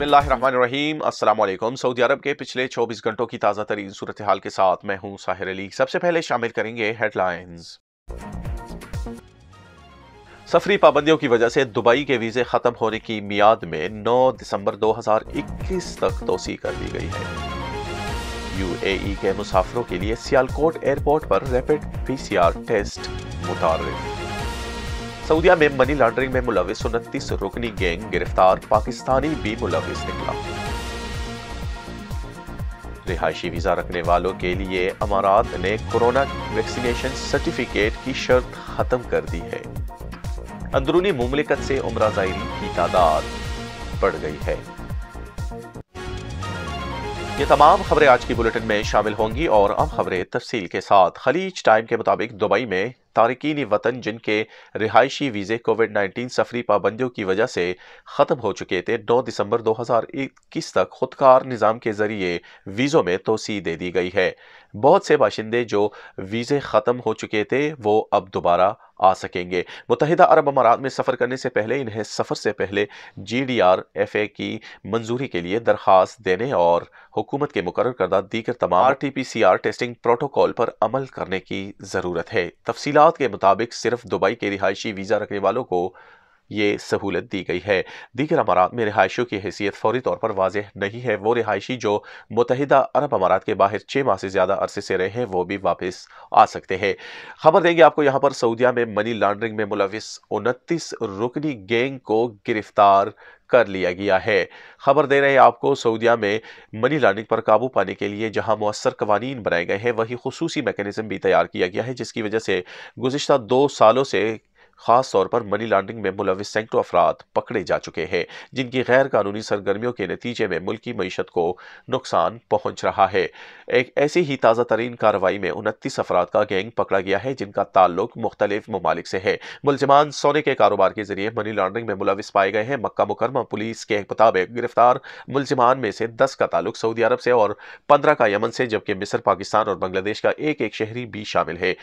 बसमीम सऊदी अरब के पिछले 24 घंटों की ताज़ा तरीन सूरत हाल के साथ मैं हूँ साहिर अली सबसे पहले शामिल करेंगे हेडलाइंस सफरी पाबंदियों की वजह से दुबई के वीज़े ख़त्म होने की मियाद में 9 दिसंबर 2021 तक तोसी कर दी गई है यूएई के मुसाफिरों के लिए सियालकोट एयरपोर्ट पर रैपिड पीसीआर टेस्ट मुतारफ़ सऊदिया में मनी लॉन्ड्रिंग में मुलविस उनतीस रुकनी गैंग गिरफ्तार पाकिस्तानी भी मुलविस निकला रिहायशी वीज़ा रखने वालों के लिए अमारात ने कोरोना वैक्सीनेशन सर्टिफिकेट की शर्त ख़त्म कर दी है अंदरूनी मुमलिकत से उम्र जायरी की तादाद बढ़ गई है ये तमाम खबरें आज की बुलेटिन में शामिल होंगी और अब खबरें तफसील के साथ खलीज टाइम के मुताबिक दुबई में तारकिन वतन जिनके रिहायशी वीज़े कोविड 19 सफरी पाबंदियों की वजह से ख़त्म हो चुके थे 9 दिसंबर 2021 तक खुदकार निज़ाम के ज़रिए वीज़ों में तोसी दे दी गई है बहुत से बाशिंदे जो वीज़े ख़त्म हो चुके थे वो अब दोबारा आ सकेंगे मुतहदा अरब अमारात में सफ़र करने से पहले इन्हें सफ़र से पहले G D R F A की मंजूरी के लिए दरख्वास्त देने और हुकूमत के मुकर करदा दीगर तमाम R T P C R testing protocol पर अमल करने की ज़रूरत है तफसीत के मुताबिक सिर्फ दुबई के रिहायशी वीज़ा रखने वालों को ये सहूलत दी गई है दीगर अमारात में रिहायशियों की हैसियत फौरी तौर पर वाज नहीं है वो रिहायशी जो मुतहदा अरब अमारात के बाहर छः माह से ज़्यादा अरसे से रहे हैं वो भी वापस आ सकते हैं खबर देंगे आपको यहाँ पर सऊदिया में मनी लॉन्ड्रिंग में मुलविस उनतीस रुकनी गैंग को गिरफ्तार कर लिया गया है खबर दे रहे हैं आपको सऊदिया में मनी लॉन्ड्रिंग पर काबू पाने के लिए जहां मौसर कवानीन बनाए गए हैं वही खसूसी मेकनिज़म भी तैयार किया गया है जिसकी वजह से गुजशत दो सालों से खास तौर पर मनी लॉन्ड्रिंग में मुलविस सैकड़ों अफराद पकड़े जा चुके हैं जिनकी गैर कानूनी सरगर्मियों के नतीजे में मुल्की मीशत को नुकसान पहुंच रहा है एक ऐसी ही ताज़ा तरीन कार्रवाई में उनतीस अफराद का गैंग पकड़ा गया है जिनका ताल्लुक मुख्तलिफ ममालिक से है मुलजमान सोने के कारोबार के जरिए मनी लॉन्ड्रिंग में मुलविस पाए गए हैं मक्का मुकरमा पुलिस के मुताबिक गिरफ्तार मुलजमान में से दस का ताल्लुक सऊदी अरब से और पंद्रह का यमन से जबकि मिस्र पाकिस्तान और बांग्लादेश का एक एक शहरी भी शामिल है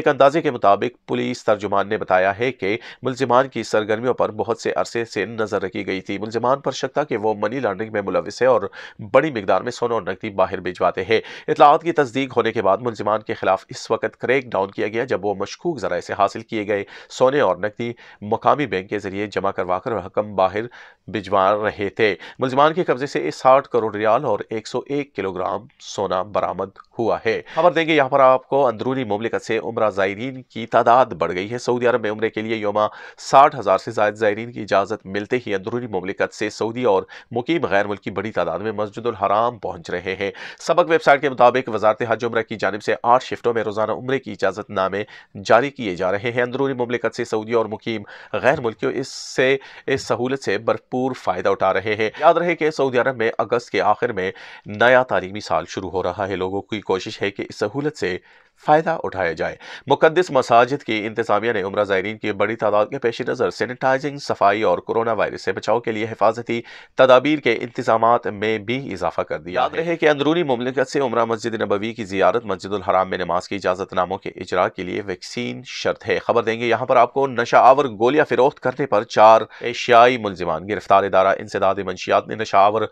एक अंदाजे के मुताबिक पुलिस तर्जुमान ने बताया है मामले के मुलजमान की सरगर्मियों पर बहुत से अरसे से नजर रखी गई थी मुलजमान पर शक था कि वो मनी लॉन्ड्रिंग में मुलविस है और बड़ी मकदार में सोना और नकदी बाहर भिजवाते हैं इतलात की तस्दीक होने के बाद मुलजमान के खिलाफ इस वक्त क्रेक डाउन किया गया जब वो मशकूक जराये से हासिल किए गए सोने और नकदी मकामी बैंक के जरिए जमा करवाकर कर रकम बाहर भिजवा रहे थे मुलजमान के कब्जे से साठ करोड़ रियाल और एक सौ एक किलोग्राम सोना बरामद हुआ है खबर देंगे यहाँ पर आपको अंदरूनी मुमलिकत से उम्र जायरीन की तादाद बढ़ गई है सऊदी अरब में उम्र के के लिए योमा साठ हज़ार से ज्यादा ज़ायरीन की इजाज़त मिलते ही अंदरूनी ममलिकत से सऊदी और मुकीम गैर मुल्की बड़ी तादाद में मस्जिदुलहराम पहुँच रहे हैं सबक वेबसाइट के मुताबिक वजारत हज उम्र की जानब से आठ शिफ्टों में रोज़ाना उम्र की इजाज़त नामे जारी किए जा रहे हैं अंदरूनी ममलिकत से सऊदी और मुकीम गैर मुल्क इससे इस सहूलत से भरपूर फ़ायदा उठा रहे हैं याद रहे कि सऊदी अरब में अगस्त के आखिर में नया तालीमी साल शुरू हो रहा है लोगों की कोशिश है कि इस सहूलत से फ़ायदा उठाया जाए मुकदस मसाजिद की इंतजामिया ने उम्र ज़ायरीन की बड़ी तादाद के पेश नज़र सैनिटाइजिंग सफाई और कोरोना वायरस से बचाव के लिए हिफाजती तदाबीर के इंतजाम में भी इजाफा कर दिया याद रहे कि अंदरूनी ममलिकत से उम्र मस्जिद नबवी की जियारत मस्जिद हराम में नमाज की इजाजत नामों के इजरा के लिए वैक्सीन शर्त है खबर देंगे यहाँ पर आपको नशा आवर गोलियाँ फरोख्त करने पर चार एशियाई मुलजमान गिरफ्तार इदारा इंसदाद मंशियात ने नशा आवर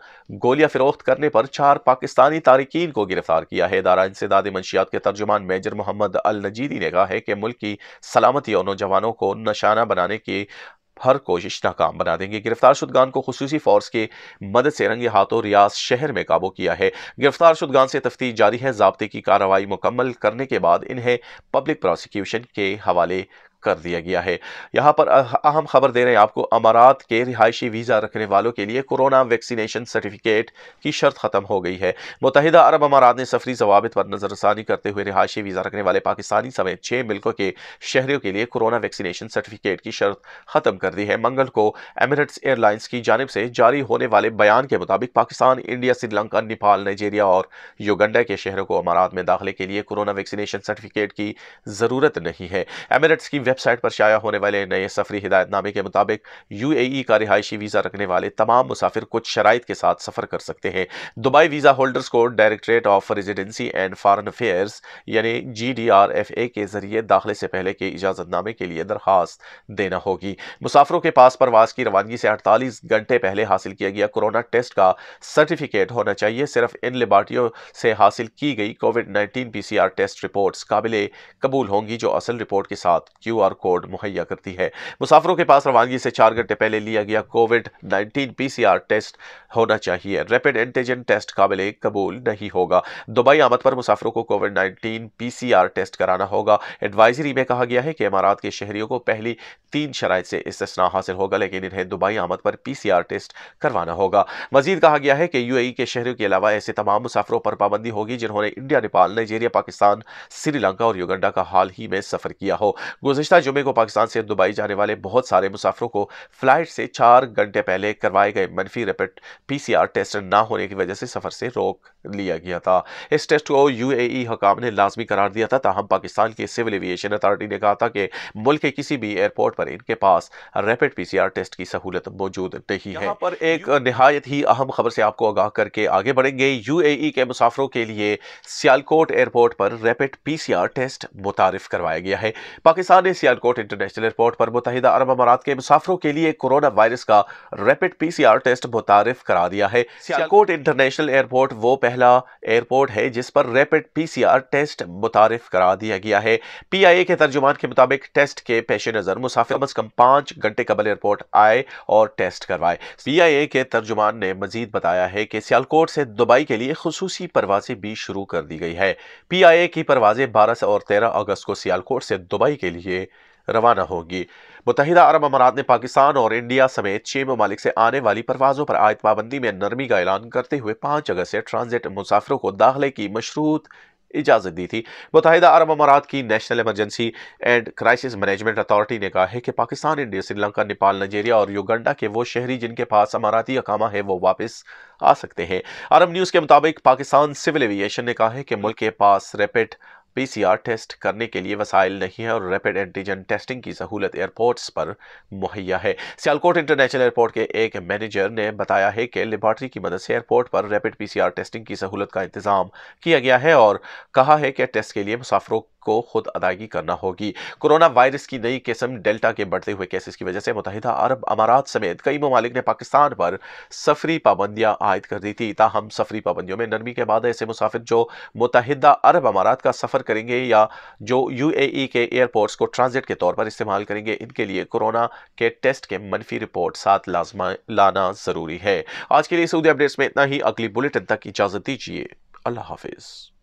गोलियाँ फरोख्त करने पर चार पाकिस्तानी तारकिन को गिरफ्तार किया है इदारा इंसदाद मंशियात के तर्जुमान में मेजर मोहम्मद अल नजीदी ने कहा है कि मुल्क की सलामती और नौजवानों को निशाना बनाने की हर कोशिश नाकाम बना देंगे गिरफ्तार शुदगान को खसूस फोर्स की मदद से रंगे हाथों रियाज शहर में काबू किया है गिरफ्तार शुदगान से तफ्तीश जारी है जबते की कार्रवाई मुकम्मल करने के बाद इन्हें पब्लिक प्रोसिक्यूशन के हवाले कर दिया गया है यहाँ पर अहम खबर दे रहे हैं आपको अमारात के रिहायशी वीज़ा रखने वालों के लिए कोरोना वैक्सीनेशन सर्टिफिकेट की शर्त ख़त्म हो गई है मुतहदा अरब अमारात ने सफरी जवाबित पर नज़रसानी करते हुए रिहायशी वीज़ा रखने वाले पाकिस्तानी समेत छः मिल्कों के शहरों के लिए कोरोना वैक्सीनेशन सर्टिफिकेट की शर्त ख़त्म कर दी है मंगल को एमिरेट्स एयरलाइंस की जानब से जारी होने वाले बयान के मुताबिक पाकिस्तान इंडिया श्रीलंका नेपाल नाइजेरिया और युगंडा के शहरों को अमारात में दाखिले के लिए कोरोना वैक्सीनेशन सर्टिफिकेट की ज़रूरत नहीं है एमिरेट्स की वेबसाइट पर शाया होने वाले नए सफरी हिदायतनामे के मुताबिक यू ए ई का रिहायशी वीज़ा रखने वाले तमाम मुसाफिर कुछ शराइ के साथ सफ़र कर सकते हैं दुबई वीज़ा होल्डर्स को directorate of residency and foreign affairs यानी G D R F A के ज़रिए दाखिले से पहले के इजाज़तनामे के लिए दरख्वास्त देना होगी मुसाफरों के पास परवास की रवानगी से अड़तालीस घंटे पहले हासिल किया गया कोरोना टेस्ट का सर्टिफिकेट होना चाहिए सिर्फ इन लिबार्टियों से हासिल की गई COVID nineteen P C R test reports काबिल कबूल होंगी जो असल रिपोर्ट के साथ क्यू क्यू आर कोड मुहैया करती है मुसाफरों के पास रवानगी से चार घंटे पहले लिया गया कोविड नाइन्टीन पीसीआर टेस्ट होना चाहिए रैपिड एंटीजन टेस्ट काबिल कबूल नहीं होगा दुबई आमद पर मुसाफरों को कोविड नाइन्टीन पीसीआर टेस्ट कराना होगा एडवाइजरी में कहा गया है कि इमारात के शहरियों को पहली तीन शराय से इसना हासिल होगा लेकिन इन्हें दुबई आमद पर पीसीआर टेस्ट करवाना होगा मजीद कहा गया है कि यूएई के शहरों के अलावा ऐसे तमाम मुसाफरों पर पाबंदी होगी जिन्होंने इंडिया नेपाल नाइजीरिया पाकिस्तान श्रीलंका और युगंडा का हाल ही में सफर किया हो गुजशत पिछला जुमे को पाकिस्तान से दुबई जाने वाले बहुत सारे मुसाफरों को फ्लाइट से चार घंटे पहले करवाए गए मनफी रेपिड पीसीआर टेस्ट ना होने की वजह से सफर से रोक लिया गया था इस टेस्ट को यूएई हकाम ने लाजमी करार दिया था तहम पाकिस्तान की सिविल एविएशन अथॉरिटी ने कहा था कि मुल्क के किसी भी एयरपोर्ट पर इनके पास रैपिड पीसीआर टेस्ट की सहूलत मौजूद नहीं है पर एक नहायत ही अहम खबर से आपको आगाह करके आगे बढ़ेंगे यूएई के मुसाफरों के लिए सियालकोट एयरपोर्ट पर रैपिड पीसीआर टेस्ट मुतारफ करवाया गया है पाकिस्तान ने सियालकोट इंटरनेशनल एयरपोर्ट पर मुतहदा अरब अमारात के मुसाफरों के लिए कोरोना वायरस का रैपिड पीसीआर टेस्ट मुतारफ करा दिया है सियालकोट इंटरनेशनल एयरपोर्ट वो पहला एयरपोर्ट है जिस पर रैपिड पीसीआर टेस्ट मुतारफ करा दिया गया है पीआईए के तर्जुमान के मुताबिक टेस्ट के पेश नज़र मुसाफिर कम अज कम पाँच घंटे कबल एयरपोर्ट आए और टेस्ट करवाए ए के तर्जुमान ने मजीद बताया है कि सियालकोट से दुबई के लिए खसूसी परवाजें भी शुरू कर दी गई है ए की परवाजें बारह और तेरह अगस्त को सियालकोट से दुबई के लिए रवाना होगी मुतहदा अरब अमारात ने पाकिस्तान और इंडिया समेत छः ममालिक से आने वाली परवाज़ों पर आयत पाबंदी में नरमी का ऐलान करते हुए पाँच अगस्त से ट्रांजिट मुसाफिरों को दाखिले की मशरूत इजाज़त दी थी मुतहदा अरब अमारात की national emergency and crisis management authority ने कहा है कि पाकिस्तान इंडिया श्रीलंका नेपाल नाइजेरिया और युगंडा के वो शहरी जिनके पास अमाराती अकामा है वो वापस आ सकते हैं अरब न्यूज़ के मुताबिक पाकिस्तान सिविल एविएशन ने कहा है कि मुल्क के पास रेपिड पीसीआर टेस्ट करने के लिए वसाइल नहीं है और रैपिड एंटीजन टेस्टिंग की सहूलत एयरपोर्ट्स पर मुहैया है सियालकोट इंटरनेशनल एयरपोर्ट के एक मैनेजर ने बताया है कि लेबॉर्टरी की मदद से एयरपोर्ट पर रैपिड पीसीआर टेस्टिंग की सहूलत का इंतजाम किया गया है और कहा है कि टेस्ट के लिए मुसाफरों को खुद अदायगी करना होगी कोरोना वायरस की नई किस्म डेल्टा के बढ़ते हुए केसेस की वजह से मुतहदा अरब अमारात समेत कई ममालिक ने पाकिस्तान पर सफरी पाबंदियां आयद कर दी थी ताहम सफरी पाबंदियों में नरमी के बाद ऐसे मुसाफिर जो मुतहदा अरब अमारात का सफ़र करेंगे या जो यू ए ई के एयरपोर्ट्स को ट्रांजिट के तौर पर इस्तेमाल करेंगे इनके लिए कोरोना के टेस्ट के मनफी रिपोर्ट साथ लाजमा लाना ज़रूरी है आज के लिए सऊदी अपडेट्स में इतना ही अगली बुलेटिन तक इजाज़त दीजिए अल्लाह हाफिज़